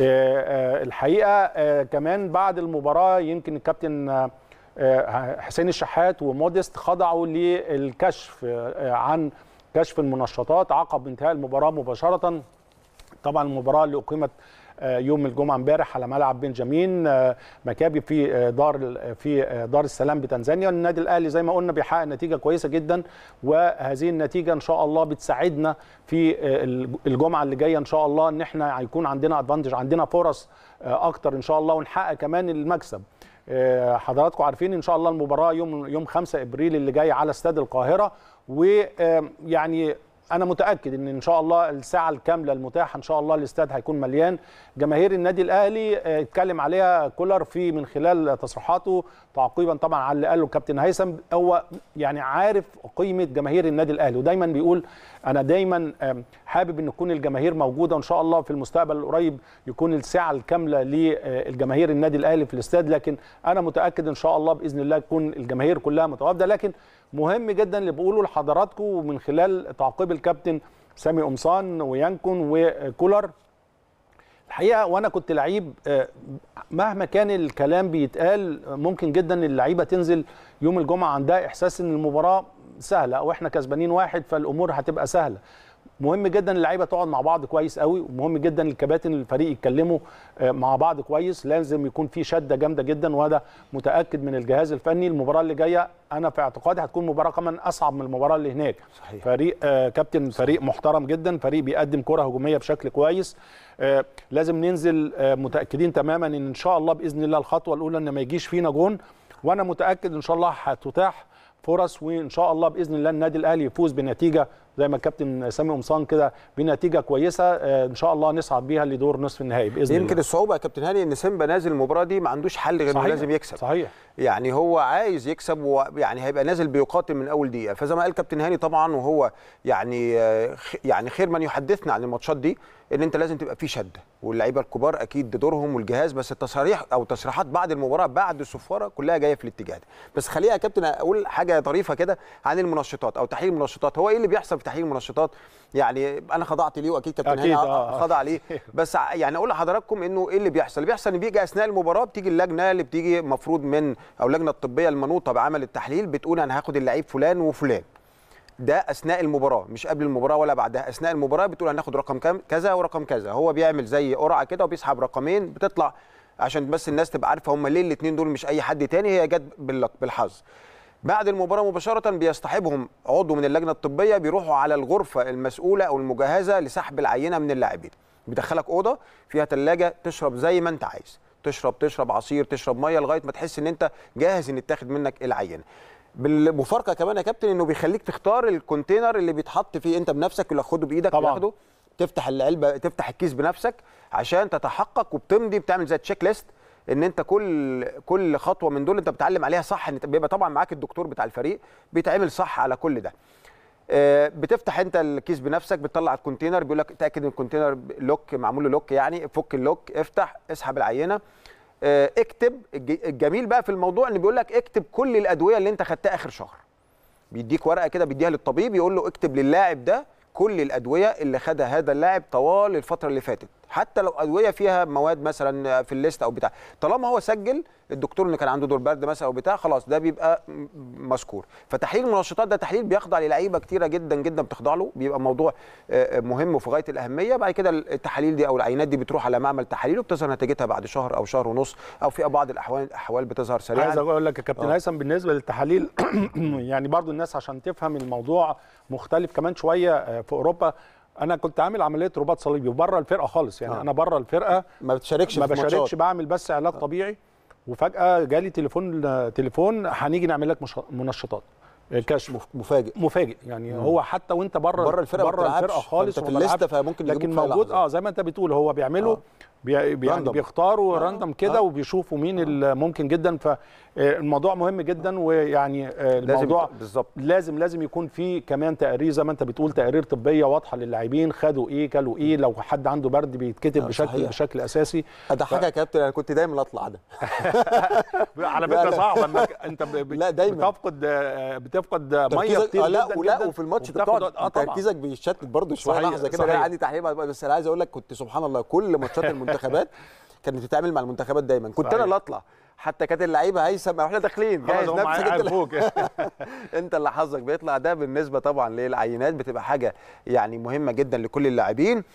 آه، آه، الحقيقه آه، كمان بعد المباراه يمكن الكابتن حسين الشحات وموديست خضعوا للكشف عن كشف المنشطات عقب انتهاء المباراه مباشره طبعا المباراه اللي اقيمت آه، يوم الجمعه امبارح على ملعب بنجامين آه، مكابي في آه، دار في دار السلام بتنزانيا النادي الاهلي زي ما قلنا بيحقق نتيجه كويسه جدا وهذه النتيجه ان شاء الله بتساعدنا في الجمعه اللي جايه ان شاء الله ان احنا هيكون عندنا ادفانتج عندنا فرص اكتر ان شاء الله ونحقق كمان المكسب حضراتكم عارفين ان شاء الله المباراه يوم يوم 5 ابريل اللي جاي على استاد القاهره ويعني انا متاكد ان ان شاء الله الساعه الكامله المتاحه ان شاء الله الاستاد هيكون مليان جماهير النادي الاهلي آه، اتكلم عليها كولر في من خلال تصريحاته تعقيبا طبعا على اللي قاله الكابتن هيثم هو يعني عارف قيمه جماهير النادي الاهلي ودايما بيقول انا دايما حابب ان تكون الجماهير موجوده ان شاء الله في المستقبل القريب يكون الساعه الكامله للجماهير آه، النادي الاهلي في الاستاد لكن انا متاكد ان شاء الله باذن الله تكون الجماهير كلها متواجده لكن مهم جدا اللي بقوله لحضراتكم ومن خلال تعقيب الكابتن سامي قمصان ويانكون وكولر الحقيقه وانا كنت لعيب آه، مهما كان الكلام بيتقال ممكن جدا اللعيبه تنزل يوم الجمعه عندها احساس ان المباراه سهله او احنا كسبانين واحد فالامور هتبقى سهله مهم جدا اللعيبه تقعد مع بعض كويس قوي ومهم جدا الكباتن الفريق يتكلموا آه، مع بعض كويس لازم يكون في شده جامده جدا وهذا متاكد من الجهاز الفني المباراه اللي جايه انا في اعتقادي هتكون مباراه كمان اصعب من المباراه اللي هناك صحيح. فريق آه، كابتن فريق محترم جدا فريق بيقدم كره هجوميه بشكل كويس آه، لازم ننزل متاكدين تماما ان ان شاء الله باذن الله الخطوه الاولى ان ما يجيش فينا جون وانا متاكد ان شاء الله هتتاح فرص وان شاء الله باذن الله النادي الاهلي يفوز بنتيجه زي ما الكابتن سامي قمصان كده بنتيجه كويسه آه، ان شاء الله نصعد بيها لدور نصف النهائي باذن الله يمكن الصعوبه يا كابتن هاني ان سيمبا نازل المباراه دي ما عندوش حل غير انه لازم يكسب صحيح يعني هو عايز يكسب ويعني هيبقى نازل بيقاتل من اول دقيقه فزي ما قال كابتن هاني طبعا وهو يعني آه، يعني خير من يحدثنا عن الماتشات دي ان انت لازم تبقى في شده واللعيبه الكبار اكيد دورهم والجهاز بس التصاريح او تصريحات بعد المباراه بعد الصفاره كلها جايه في الاتجاه ده بس خليها يا كابتن اقول حاجه طريفه كده عن المنشطات او تحليل المنشطات هو ايه اللي بيحصل في تحليل المنشطات يعني انا خضعت ليه واكيد كابتن أكيد هنا آه. خضع ليه بس يعني اقول لحضراتكم انه ايه اللي بيحصل اللي بيحصل ان بيجي اثناء المباراه بتيجي اللجنه اللي بتيجي مفروض من او اللجنه الطبيه المنوطه بعمل التحليل بتقول انا هاخد اللعيب فلان وفلان ده اثناء المباراه مش قبل المباراه ولا بعدها اثناء المباراه بتقول هناخد رقم كم كذا ورقم كذا هو بيعمل زي قرعه كده وبيسحب رقمين بتطلع عشان بس الناس تبقى عارفه هم ليه الاثنين دول مش اي حد تاني هي جت بالحظ بعد المباراه مباشره بيصطحبهم عضو من اللجنه الطبيه بيروحوا على الغرفه المسؤوله او المجهزه لسحب العينه من اللاعبين بيدخلك اوضه فيها ثلاجه تشرب زي ما انت عايز تشرب تشرب عصير تشرب ميه لغايه ما تحس ان انت جاهز ان يتاخد منك العينه بالمفارقه كمان يا كابتن انه بيخليك تختار الكونتينر اللي بيتحط فيه انت بنفسك اللي خده بايدك تاخده تفتح العلبه تفتح الكيس بنفسك عشان تتحقق وبتمضي بتعمل زي تشيك ليست ان انت كل كل خطوه من دول انت بتعلم عليها صح ان بيبقى طبعا معاك الدكتور بتاع الفريق بيتعمل صح على كل ده آه، بتفتح انت الكيس بنفسك بتطلع الكونتينر بيقول لك اتاكد ان الكونتينر لوك معمول له لوك يعني فك اللوك افتح اسحب العينه آه، اكتب الجميل بقى في الموضوع ان بيقول لك اكتب كل الادويه اللي انت خدتها اخر شهر بيديك ورقه كده بيديها للطبيب يقول له اكتب للاعب ده كل الادويه اللي خدها هذا اللاعب طوال الفتره اللي فاتت حتى لو ادويه فيها مواد مثلا في الليست او بتاع طالما هو سجل الدكتور اللي كان عنده دور برد مثلا او بتاع خلاص ده بيبقى مذكور فتحليل المنشطات ده تحليل بيخضع للعيبه كتيره جدا جدا بتخضع له بيبقى موضوع آه، آه، مهم وفي غايه الاهميه بعد كده التحاليل دي او العينات دي بتروح على معمل تحاليل وبتظهر نتيجتها بعد شهر او شهر ونص او في بعض الاحوال احوال بتظهر سريعا عايز اقول لك يا كابتن آه. هيثم بالنسبه للتحاليل يعني برضو الناس عشان تفهم الموضوع مختلف كمان شويه في اوروبا انا كنت عامل عمليه رباط صليبي وبره الفرقه خالص يعني آه. انا بره الفرقه ما بتشاركش ما بشاركش بعمل بس علاج آه. طبيعي وفجاه جالي تليفون تليفون هنيجي نعمل لك منشطات كاش مفاجئ مفاجئ يعني مم. هو حتى وانت بره بره الفرقه بره الفرقه خالص في الليسته فممكن لكن موجود اه زي ما انت بتقول هو بيعمله آه. بي يعني بيختاروا آه. راندوم كده آه. وبيشوفوا مين آه. الممكن جدا فالموضوع آه، مهم جدا آه. ويعني آه، الموضوع لازم لازم لازم يكون في كمان تقارير زي ما انت بتقول تقارير طبيه واضحه للاعبين خدوا ايه كلوا ايه لو حد عنده برد بيتكتب آه. بشكل صحيح. بشكل اساسي اضحكك ف... يا كابتن انا كنت دايما اطلع ده على فكره صعب انك انت ب... لا دايما بتفقد بتفقد بتفقد ميه كتير آه، لا جداً ولا جداً وفي الماتش بتقعد آه، تركيزك بيتشتت برضه شويه لحظه كده صحيح. عندي تحقيق بس انا عايز اقول لك كنت سبحان الله كل ماتشات المنتخبات كانت بتتعامل مع المنتخبات دايما كنت صحيح. انا اللي اطلع حتى كانت اللعيبه هيثم احنا داخلين جاهز نفسك انت انت اللي حظك بيطلع ده بالنسبه طبعا للعينات بتبقى حاجه يعني مهمه جدا لكل اللاعبين